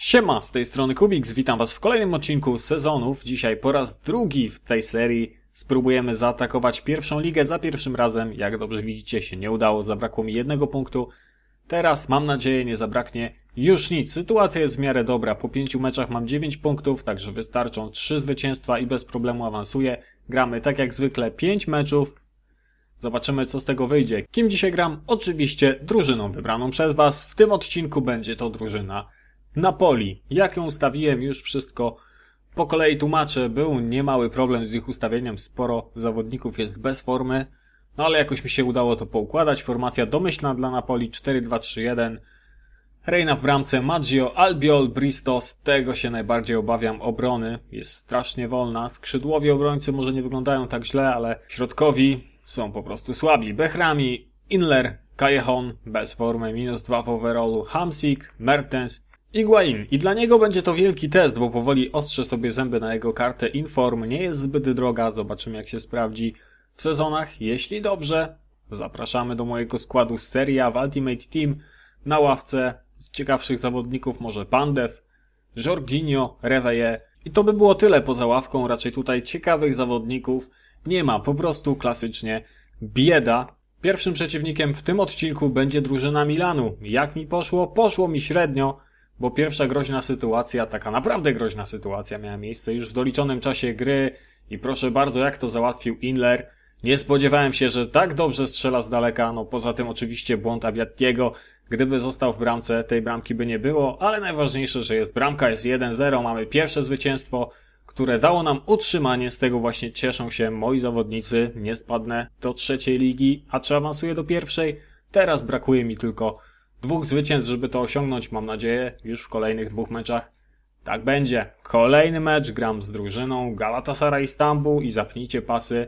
Siema, z tej strony Kubik. witam Was w kolejnym odcinku sezonów. Dzisiaj po raz drugi w tej serii spróbujemy zaatakować pierwszą ligę za pierwszym razem. Jak dobrze widzicie się nie udało, zabrakło mi jednego punktu. Teraz mam nadzieję nie zabraknie już nic. Sytuacja jest w miarę dobra. Po pięciu meczach mam 9 punktów, także wystarczą 3 zwycięstwa i bez problemu awansuję. Gramy tak jak zwykle 5 meczów. Zobaczymy co z tego wyjdzie. Kim dzisiaj gram? Oczywiście drużyną wybraną przez Was. W tym odcinku będzie to drużyna Napoli. Jak ją ustawiłem, już wszystko po kolei tłumaczę. Był niemały problem z ich ustawieniem. Sporo zawodników jest bez formy, no ale jakoś mi się udało to poukładać. Formacja domyślna dla Napoli 4-2-3-1. Reina w bramce, Maggio, Albiol, Bristos. Tego się najbardziej obawiam. Obrony jest strasznie wolna. Skrzydłowi obrońcy może nie wyglądają tak źle, ale środkowi są po prostu słabi. Bechrami, Inler, Kajehon, bez formy, minus 2 w overallu, Hamsik, Mertens Iguain. I dla niego będzie to wielki test, bo powoli ostrzę sobie zęby na jego kartę. Inform nie jest zbyt droga, zobaczymy jak się sprawdzi w sezonach. Jeśli dobrze, zapraszamy do mojego składu z seria w Ultimate Team. Na ławce z ciekawszych zawodników może Pandew, Jorginho, Reveille. I to by było tyle poza ławką, raczej tutaj ciekawych zawodników nie ma, po prostu klasycznie bieda. Pierwszym przeciwnikiem w tym odcinku będzie drużyna Milanu. Jak mi poszło? Poszło mi średnio bo pierwsza groźna sytuacja, taka naprawdę groźna sytuacja miała miejsce już w doliczonym czasie gry i proszę bardzo, jak to załatwił Inler. Nie spodziewałem się, że tak dobrze strzela z daleka, no poza tym oczywiście błąd Abiatiego. Gdyby został w bramce, tej bramki by nie było, ale najważniejsze, że jest bramka, jest 1-0, mamy pierwsze zwycięstwo, które dało nam utrzymanie, z tego właśnie cieszą się moi zawodnicy, nie spadnę do trzeciej ligi, a czy awansuję do pierwszej? Teraz brakuje mi tylko dwóch zwycięstw, żeby to osiągnąć, mam nadzieję, już w kolejnych dwóch meczach. Tak będzie. Kolejny mecz gram z drużyną Galatasaray Stambuł i zapnijcie pasy.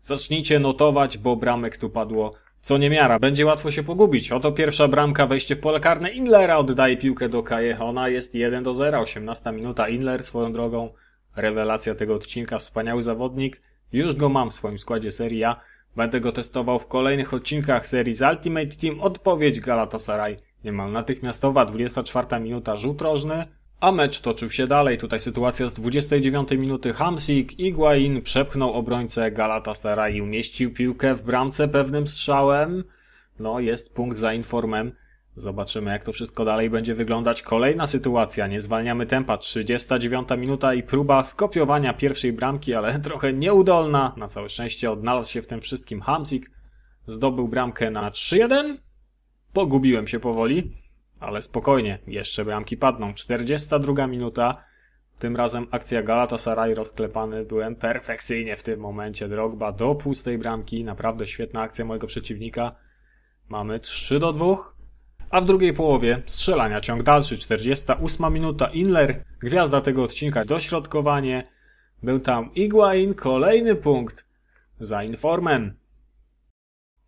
Zacznijcie notować, bo bramek tu padło co niemiara. Będzie łatwo się pogubić. Oto pierwsza bramka, wejście w pole karne. Inlera oddaje piłkę do Ona Jest 1 do 0, 18 minuta. Inler swoją drogą, rewelacja tego odcinka, wspaniały zawodnik. Już go mam w swoim składzie serii. Będę go testował w kolejnych odcinkach serii z Ultimate Team. Odpowiedź Galatasaray niemal natychmiastowa, 24 minuta rzut rożny. A mecz toczył się dalej. Tutaj sytuacja z 29 minuty. Hamsik Iguain przepchnął obrońcę Galatasaray i umieścił piłkę w bramce pewnym strzałem. No, jest punkt za informem Zobaczymy, jak to wszystko dalej będzie wyglądać. Kolejna sytuacja, nie zwalniamy tempa. 39 minuta i próba skopiowania pierwszej bramki, ale trochę nieudolna. Na całe szczęście odnalazł się w tym wszystkim Hamsik. Zdobył bramkę na 3-1. Pogubiłem się powoli, ale spokojnie, jeszcze bramki padną. 42 minuta. Tym razem akcja Galatasaray rozklepany. Byłem perfekcyjnie w tym momencie. Drogba do pustej bramki. Naprawdę świetna akcja mojego przeciwnika. Mamy 3 do 2. A w drugiej połowie strzelania ciąg dalszy, 48 minuta, Inler, gwiazda tego odcinka, dośrodkowanie. Był tam Iguain, kolejny punkt za Informen.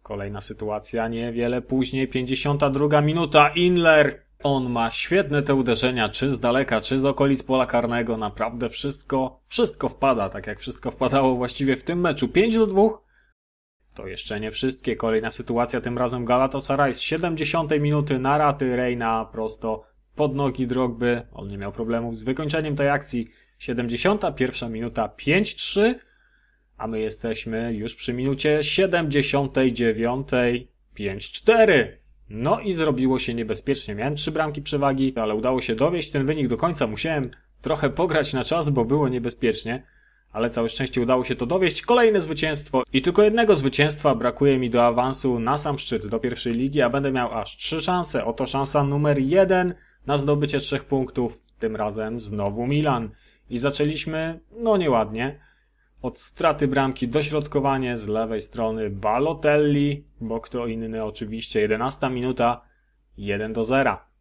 Kolejna sytuacja niewiele później, 52 minuta, Inler. On ma świetne te uderzenia, czy z daleka, czy z okolic pola karnego. Naprawdę wszystko, wszystko wpada, tak jak wszystko wpadało właściwie w tym meczu. 5 do 2 to jeszcze nie wszystkie. Kolejna sytuacja, tym razem Galatasaray z 70 minuty na raty Reina prosto pod nogi Drogby. On nie miał problemów z wykończeniem tej akcji. 71 minuta 5-3, a my jesteśmy już przy minucie 79 5-4. No i zrobiło się niebezpiecznie. Miałem trzy bramki przewagi, ale udało się dowieść ten wynik do końca. Musiałem trochę pograć na czas, bo było niebezpiecznie ale całe szczęście udało się to dowieść. Kolejne zwycięstwo i tylko jednego zwycięstwa brakuje mi do awansu na sam szczyt, do pierwszej ligi, a będę miał aż trzy szanse. Oto szansa numer jeden na zdobycie trzech punktów, tym razem znowu Milan. I zaczęliśmy, no nieładnie, od straty bramki dośrodkowanie z lewej strony Balotelli, bo kto inny oczywiście, 11 minuta, 1 do 0.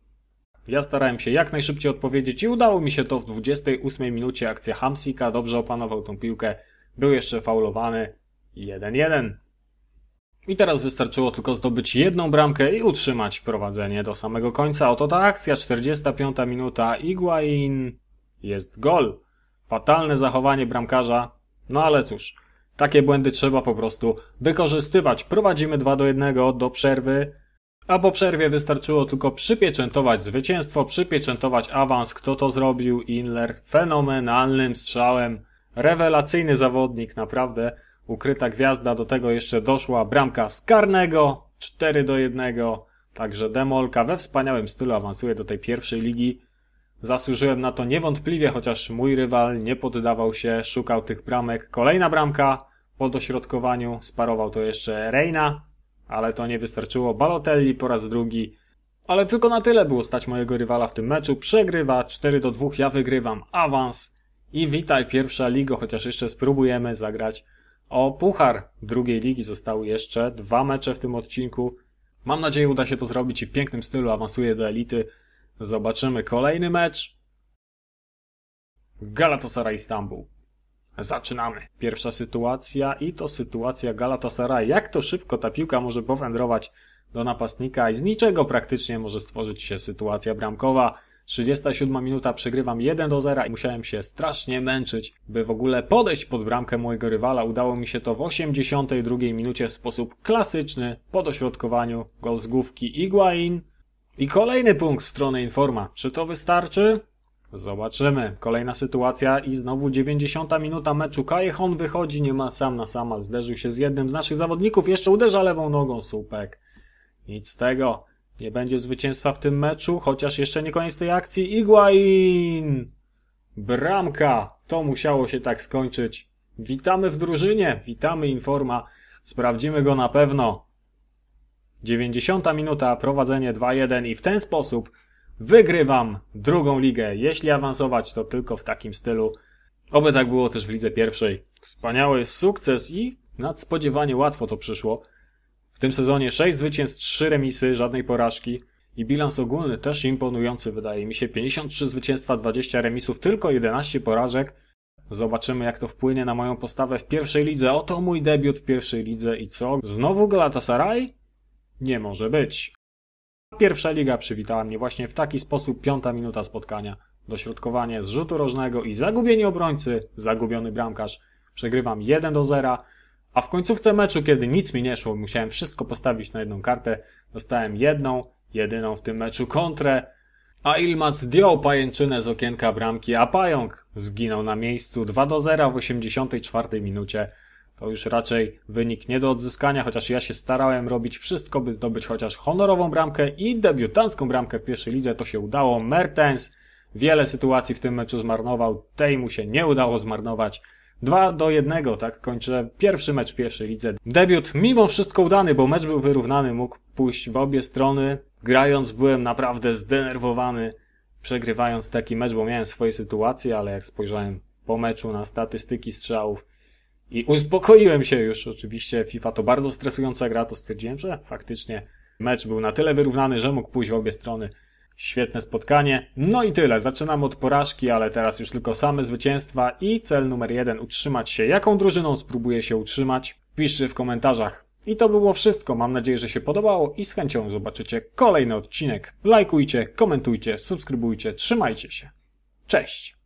Ja starałem się jak najszybciej odpowiedzieć i udało mi się to w 28 minucie. Akcja Hamsika dobrze opanował tą piłkę. Był jeszcze faulowany. 1-1. I teraz wystarczyło tylko zdobyć jedną bramkę i utrzymać prowadzenie do samego końca. Oto ta akcja, 45 minuta, Iguain jest gol. Fatalne zachowanie bramkarza, no ale cóż, takie błędy trzeba po prostu wykorzystywać. Prowadzimy 2 do 1 do przerwy. A po przerwie wystarczyło tylko przypieczętować zwycięstwo, przypieczętować awans. Kto to zrobił? Inler fenomenalnym strzałem. Rewelacyjny zawodnik, naprawdę. Ukryta gwiazda, do tego jeszcze doszła bramka z karnego. 4 do 1. Także Demolka we wspaniałym stylu awansuje do tej pierwszej ligi. Zasłużyłem na to niewątpliwie, chociaż mój rywal nie poddawał się, szukał tych bramek. Kolejna bramka po dośrodkowaniu, sparował to jeszcze Reina ale to nie wystarczyło. Balotelli po raz drugi. Ale tylko na tyle było stać mojego rywala w tym meczu. Przegrywa 4 do 2, ja wygrywam. Awans. I witaj pierwsza liga. chociaż jeszcze spróbujemy zagrać o puchar drugiej ligi. Zostały jeszcze dwa mecze w tym odcinku. Mam nadzieję uda się to zrobić i w pięknym stylu awansuję do elity. Zobaczymy kolejny mecz. Galatasaray Istanbul. Zaczynamy. Pierwsza sytuacja i to sytuacja Galatasaray. Jak to szybko ta piłka może powędrować do napastnika i z niczego praktycznie może stworzyć się sytuacja bramkowa. 37 minuta przegrywam 1 do 0 i musiałem się strasznie męczyć, by w ogóle podejść pod bramkę mojego rywala. Udało mi się to w 82 minucie w sposób klasyczny po dośrodkowaniu gol z główki Iguain. I kolejny punkt w stronę Informa. Czy to wystarczy? Zobaczymy. Kolejna sytuacja i znowu 90 minuta meczu. Kajechon wychodzi, nie ma sam na sam, ale zderzył się z jednym z naszych zawodników. Jeszcze uderza lewą nogą słupek. Nic z tego. Nie będzie zwycięstwa w tym meczu, chociaż jeszcze nie koniec tej akcji. Iguain! Bramka! To musiało się tak skończyć. Witamy w drużynie, witamy Informa. Sprawdzimy go na pewno. 90 minuta, prowadzenie 2-1 i w ten sposób wygrywam drugą ligę. Jeśli awansować, to tylko w takim stylu. Oby tak było też w lidze pierwszej. Wspaniały sukces i nadspodziewanie łatwo to przyszło. W tym sezonie 6 zwycięstw, 3 remisy, żadnej porażki. I bilans ogólny też imponujący wydaje mi się. 53 zwycięstwa, 20 remisów, tylko 11 porażek. Zobaczymy jak to wpłynie na moją postawę w pierwszej lidze. Oto mój debiut w pierwszej lidze i co? Znowu Galatasaray? Nie może być. Pierwsza liga przywitała mnie właśnie w taki sposób piąta minuta spotkania. Dośrodkowanie z rzutu rożnego i zagubienie obrońcy, zagubiony bramkarz. Przegrywam 1 do 0, a w końcówce meczu, kiedy nic mi nie szło, musiałem wszystko postawić na jedną kartę, dostałem jedną, jedyną w tym meczu kontrę, a Ilma zdjął pajęczynę z okienka bramki, a pająk zginął na miejscu 2 do 0 w 84 minucie to już raczej wynik nie do odzyskania, chociaż ja się starałem robić wszystko, by zdobyć chociaż honorową bramkę i debiutancką bramkę w pierwszej lidze, to się udało. Mertens wiele sytuacji w tym meczu zmarnował, tej mu się nie udało zmarnować. 2 do 1, tak kończę pierwszy mecz w pierwszej lidze. Debiut mimo wszystko udany, bo mecz był wyrównany, mógł pójść w obie strony. Grając byłem naprawdę zdenerwowany, przegrywając taki mecz, bo miałem swoje sytuacje, ale jak spojrzałem po meczu na statystyki strzałów, i uspokoiłem się już oczywiście. FIFA to bardzo stresująca gra, to stwierdziłem, że faktycznie mecz był na tyle wyrównany, że mógł pójść w obie strony. Świetne spotkanie. No i tyle. Zaczynam od porażki, ale teraz już tylko same zwycięstwa i cel numer jeden utrzymać się. Jaką drużyną spróbuję się utrzymać? Piszcie w komentarzach. I to było wszystko. Mam nadzieję, że się podobało i z chęcią zobaczycie kolejny odcinek. Lajkujcie, komentujcie, subskrybujcie, trzymajcie się. Cześć!